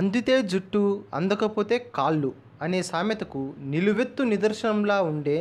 అందితే జుట్టు అందకపోతే కాళ్ళు అనే సామెతకు నిలువెత్తు నిదర్శనంలా ఉండే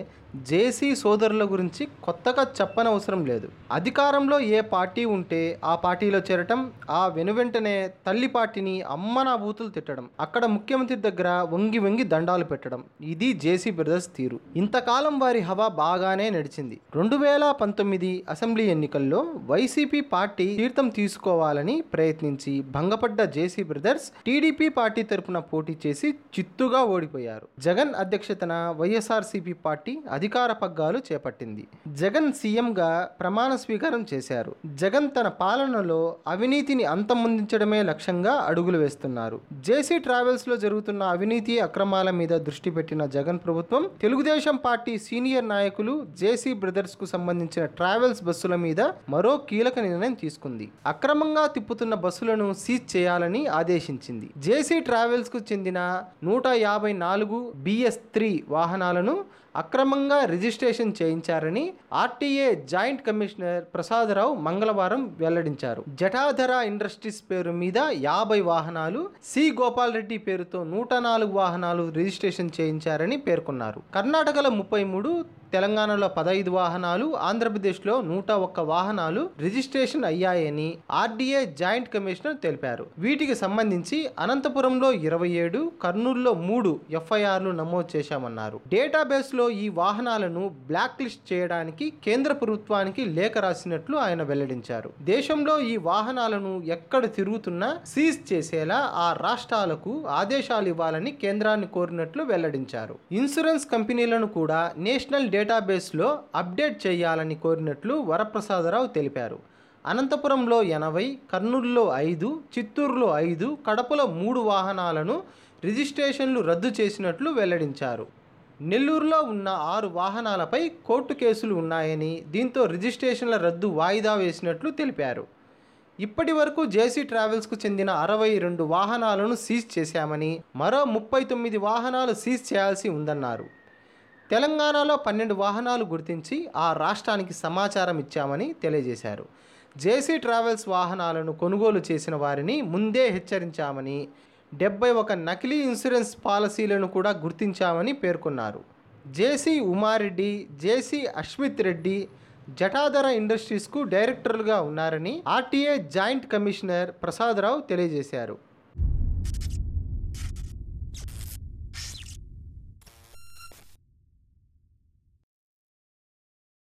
జేసీ సోదరుల గురించి కొత్తగా చెప్పనవసరం లేదు అధికారంలో ఏ పార్టీ ఉంటే ఆ పార్టీలో చేరటం ఆ వెనువెంటనే తల్లి పార్టీని అమ్మ నా బూతులు తిట్టడం అక్కడ ముఖ్యమంత్రి దగ్గర వంగి వంగి దండాలు పెట్టడం ఇది జేసీ బ్రదర్స్ తీరు ఇంతకాలం వారి హవా బాగానే నడిచింది రెండు వేల పంతొమ్మిది అసెంబ్లీ ఎన్నికల్లో వైసీపీ పార్టీ తీర్థం తీసుకోవాలని ప్రయత్నించి భంగపడ్డ జేసీ బ్రదర్స్ టీడీపీ పార్టీ తరపున పోటీ చేసి చిత్తుగా ఓడిపోయారు జగన్ అధ్యక్షతన వైఎస్ఆర్సీపీ పార్టీ అధికార పగ్గాలు చేపట్టింది జగన్ సీఎంగా ప్రమాణ స్వీకారం చేశారు జగన్ తన పాలనలో అవినీతిని అంతమొందించడమే లక్ష్యంగా అడుగులు వేస్తున్నారు జేసీ ట్రావెల్స్లో జరుగుతున్న అవినీతి అక్రమాల మీద దృష్టి పెట్టిన జగన్ ప్రభుత్వం తెలుగుదేశం పార్టీ సీనియర్ నాయకులు జేసీ బ్రదర్స్కు సంబంధించిన ట్రావెల్స్ బస్సుల మీద మరో కీలక నిర్ణయం తీసుకుంది అక్రమంగా తిప్పుతున్న బస్సులను సీజ్ చేయాలని ఆదేశించింది జేసీ ట్రావెల్స్కు చెందిన నూట యాభై నాలుగు బిఎస్ త్రీ వాహనాలను అక్రమంగా సొంతంగా రిజిస్ట్రేషన్ చేయించారని ఆర్టీఏ జాయింట్ కమిషనర్ ప్రసాదరావు మంగళవారం వెల్లడించారు జటాధర ఇండస్ట్రీస్ పేరు మీద యాభై వాహనాలు సి గోపాల్ రెడ్డి పేరుతో నూట నాలుగు వాహనాలు రిజిస్ట్రేషన్ చేయించారని పేర్కొన్నారు కర్ణాటకలో ముప్పై మూడు తెలంగాణలో పదహైదు వాహనాలు ఆంధ్రప్రదేశ్లో నూట ఒక్క వాహనాలు రిజిస్ట్రేషన్ అయ్యాయని ఆర్డీఏ జాయింట్ కమిషనర్ తెలిపారు వీటికి సంబంధించి అనంతపురంలో ఇరవై ఏడు కర్నూలులో మూడు ఎఫ్ఐఆర్లు నమోదు చేశామన్నారు డేటాబేస్లో ఈ వాహనాలను బ్లాక్ లిస్ట్ చేయడానికి కేంద్ర ప్రభుత్వానికి లేఖ రాసినట్లు ఆయన వెల్లడించారు దేశంలో ఈ వాహనాలను ఎక్కడ తిరుగుతున్నా సీజ్ చేసేలా ఆ రాష్ట్రాలకు ఆదేశాలు ఇవ్వాలని కేంద్రాన్ని కోరినట్లు వెల్లడించారు ఇన్సూరెన్స్ కంపెనీలను కూడా నేషనల్ డేటా డేటాబేస్లో అప్డేట్ చేయాలని కోరినట్లు వరప్రసాదరావు తెలిపారు అనంతపురంలో ఎనభై కర్నూలులో ఐదు చిత్తూరులో ఐదు కడపలో మూడు వాహనాలను రిజిస్ట్రేషన్లు రద్దు చేసినట్లు వెల్లడించారు నెల్లూరులో ఉన్న ఆరు వాహనాలపై కోర్టు కేసులు ఉన్నాయని దీంతో రిజిస్ట్రేషన్ల రద్దు వాయిదా వేసినట్లు తెలిపారు ఇప్పటి వరకు జేసీ ట్రావెల్స్కు చెందిన అరవై రెండు వాహనాలను సీజ్ చేశామని మరో ముప్పై తొమ్మిది వాహనాలు సీజ్ చేయాల్సి ఉందన్నారు తెలంగాణలో పన్నెండు వాహనాలు గుర్తించి ఆ రాష్ట్రానికి సమాచారం ఇచ్చామని తెలియజేశారు జేసీ ట్రావెల్స్ వాహనాలను కొనుగోలు చేసిన వారిని ముందే హెచ్చరించామని డెబ్బై ఒక నకిలీ ఇన్సూరెన్స్ పాలసీలను కూడా గుర్తించామని పేర్కొన్నారు జేసీ ఉమారెడ్డి జేసీ అశ్విత్ రెడ్డి జటాధర ఇండస్ట్రీస్కు డైరెక్టర్లుగా ఉన్నారని ఆర్టీఏ జాయింట్ కమిషనర్ ప్రసాదరావు తెలియజేశారు